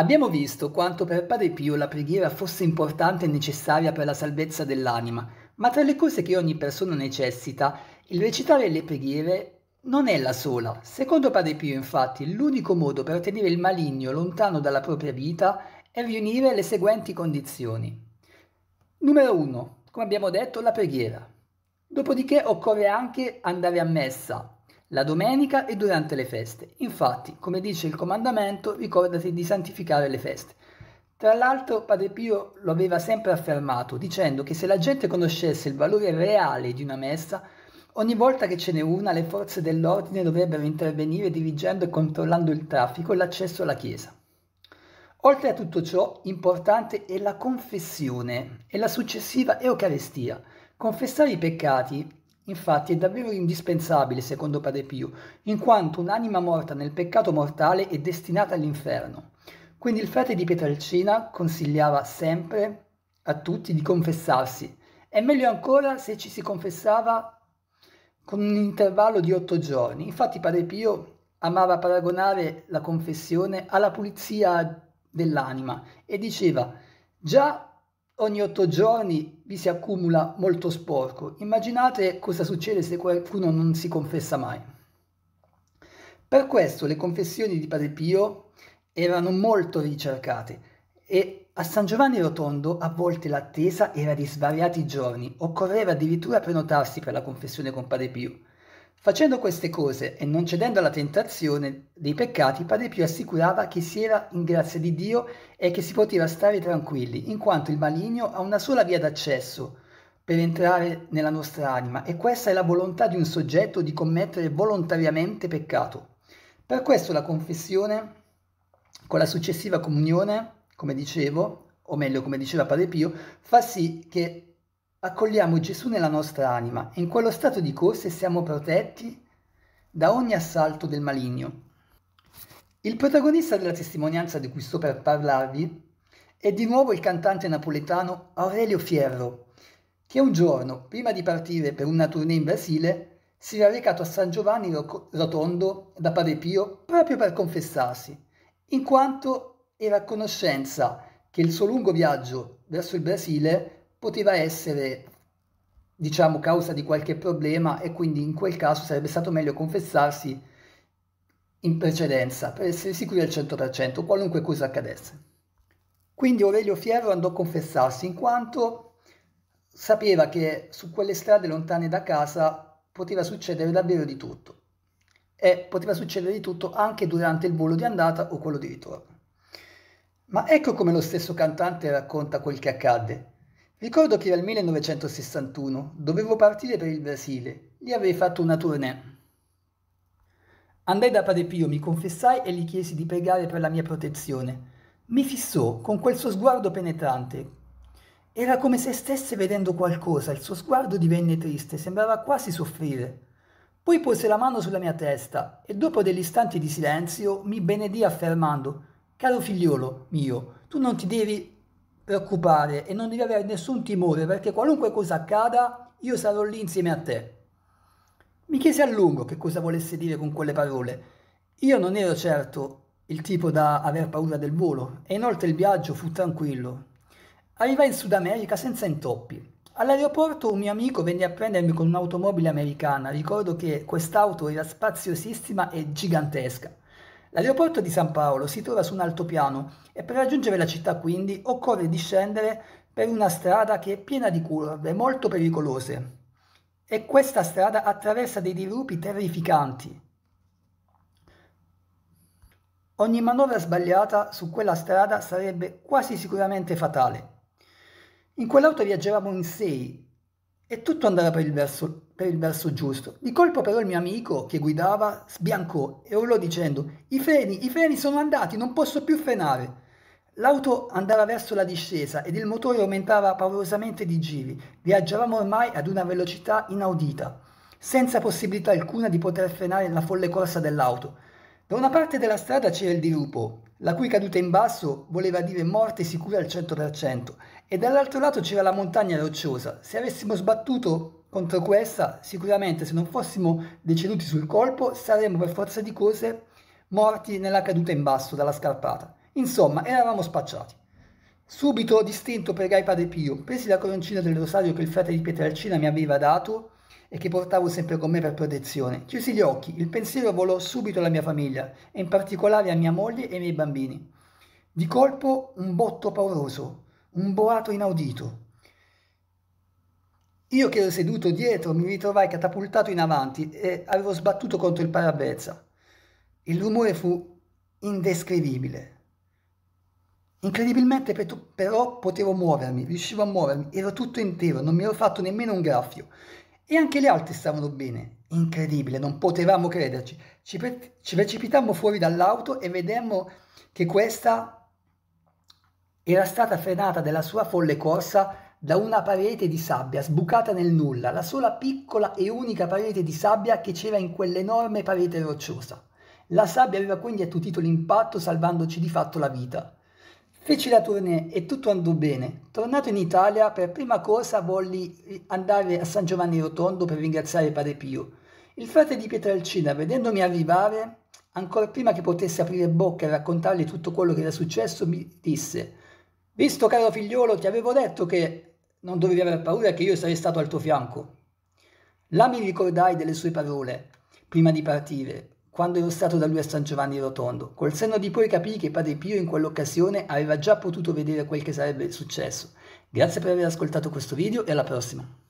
Abbiamo visto quanto per Padre Pio la preghiera fosse importante e necessaria per la salvezza dell'anima, ma tra le cose che ogni persona necessita, il recitare le preghiere non è la sola. Secondo Padre Pio, infatti, l'unico modo per tenere il maligno lontano dalla propria vita è riunire le seguenti condizioni. Numero 1. Come abbiamo detto, la preghiera. Dopodiché occorre anche andare a messa, la domenica e durante le feste. Infatti, come dice il comandamento, ricordati di santificare le feste. Tra l'altro, Padre Pio lo aveva sempre affermato, dicendo che se la gente conoscesse il valore reale di una messa, ogni volta che ce n'è una, le forze dell'ordine dovrebbero intervenire dirigendo e controllando il traffico e l'accesso alla Chiesa. Oltre a tutto ciò, importante è la confessione e la successiva Eucaristia. Confessare i peccati Infatti è davvero indispensabile, secondo Padre Pio, in quanto un'anima morta nel peccato mortale è destinata all'inferno. Quindi il frate di Pietralcina consigliava sempre a tutti di confessarsi. E meglio ancora se ci si confessava con un intervallo di otto giorni. Infatti Padre Pio amava paragonare la confessione alla pulizia dell'anima e diceva già ogni otto giorni vi si accumula molto sporco. Immaginate cosa succede se qualcuno non si confessa mai. Per questo le confessioni di Padre Pio erano molto ricercate e a San Giovanni Rotondo a volte l'attesa era di svariati giorni, occorreva addirittura prenotarsi per la confessione con Padre Pio. Facendo queste cose e non cedendo alla tentazione dei peccati, Padre Pio assicurava che si era in grazia di Dio e che si poteva stare tranquilli, in quanto il maligno ha una sola via d'accesso per entrare nella nostra anima e questa è la volontà di un soggetto di commettere volontariamente peccato. Per questo la confessione con la successiva comunione, come dicevo, o meglio come diceva Padre Pio, fa sì che Accogliamo Gesù nella nostra anima e in quello stato di corsa siamo protetti da ogni assalto del maligno. Il protagonista della testimonianza di cui sto per parlarvi è di nuovo il cantante napoletano Aurelio Fierro, che un giorno, prima di partire per una tournée in Brasile, si era recato a San Giovanni Rotondo da Padre Pio proprio per confessarsi, in quanto era a conoscenza che il suo lungo viaggio verso il Brasile poteva essere diciamo causa di qualche problema e quindi in quel caso sarebbe stato meglio confessarsi in precedenza per essere sicuri al 100% qualunque cosa accadesse. Quindi Aurelio Fierro andò a confessarsi in quanto sapeva che su quelle strade lontane da casa poteva succedere davvero di tutto e poteva succedere di tutto anche durante il volo di andata o quello di ritorno. Ma ecco come lo stesso cantante racconta quel che accadde. Ricordo che era il 1961, dovevo partire per il Brasile, lì avrei fatto una tournée. Andai da Padre Pio, mi confessai e gli chiesi di pregare per la mia protezione. Mi fissò con quel suo sguardo penetrante. Era come se stesse vedendo qualcosa, il suo sguardo divenne triste, sembrava quasi soffrire. Poi pose la mano sulla mia testa e dopo degli istanti di silenzio mi benedì affermando Caro figliolo mio, tu non ti devi preoccupare e non devi avere nessun timore perché qualunque cosa accada io sarò lì insieme a te. Mi chiese a lungo che cosa volesse dire con quelle parole. Io non ero certo il tipo da aver paura del volo e inoltre il viaggio fu tranquillo. Arrivai in Sud America senza intoppi. All'aeroporto un mio amico venne a prendermi con un'automobile americana. Ricordo che quest'auto era spaziosissima e gigantesca. L'aeroporto di San Paolo si trova su un altopiano e per raggiungere la città quindi occorre discendere per una strada che è piena di curve molto pericolose e questa strada attraversa dei dirupi terrificanti. Ogni manovra sbagliata su quella strada sarebbe quasi sicuramente fatale. In quell'auto viaggiavamo in sei e tutto andava per il, verso, per il verso giusto. Di colpo però il mio amico che guidava sbiancò e urlò dicendo «I freni, i freni sono andati, non posso più frenare!» L'auto andava verso la discesa ed il motore aumentava paurosamente di giri. Viaggiavamo ormai ad una velocità inaudita, senza possibilità alcuna di poter frenare la folle corsa dell'auto. Da una parte della strada c'era il dirupo, la cui caduta in basso voleva dire morte sicura al 100%, e dall'altro lato c'era la montagna rocciosa. Se avessimo sbattuto contro questa, sicuramente se non fossimo deceduti sul colpo, saremmo per forza di cose morti nella caduta in basso dalla scarpata. Insomma, eravamo spacciati. Subito distinto pregai Padre Pio, presi la coroncina del rosario che il frate di Pietrelcina mi aveva dato e che portavo sempre con me per protezione. Chiusi gli occhi, il pensiero volò subito alla mia famiglia e in particolare a mia moglie e ai miei bambini. Di colpo un botto pauroso, un boato inaudito. Io che ero seduto dietro mi ritrovai catapultato in avanti e avevo sbattuto contro il parabrezza. Il rumore fu indescrivibile. Incredibilmente però potevo muovermi, riuscivo a muovermi, ero tutto intero, non mi ero fatto nemmeno un graffio e anche gli altri stavano bene. Incredibile, non potevamo crederci. Ci, pre- ci precipitammo fuori dall'auto e vedemmo che questa era stata frenata della sua folle corsa da una parete di sabbia sbucata nel nulla, la sola piccola e unica parete di sabbia che c'era in quell'enorme parete rocciosa. La sabbia aveva quindi attutito l'impatto salvandoci di fatto la vita. Feci la tournée e tutto andò bene. Tornato in Italia, per prima cosa volli andare a San Giovanni Rotondo per ringraziare Padre Pio. Il frate di Pietralcina, vedendomi arrivare, ancora prima che potesse aprire bocca e raccontargli tutto quello che era successo, mi disse «Visto, caro figliolo, ti avevo detto che non dovevi aver paura che io sarei stato al tuo fianco». Là mi ricordai delle sue parole, prima di partire, quando illustrato da lui a San Giovanni Rotondo. Col senno di poi capì che Padre Pio in quell'occasione aveva già potuto vedere quel che sarebbe successo. Grazie per aver ascoltato questo video e alla prossima!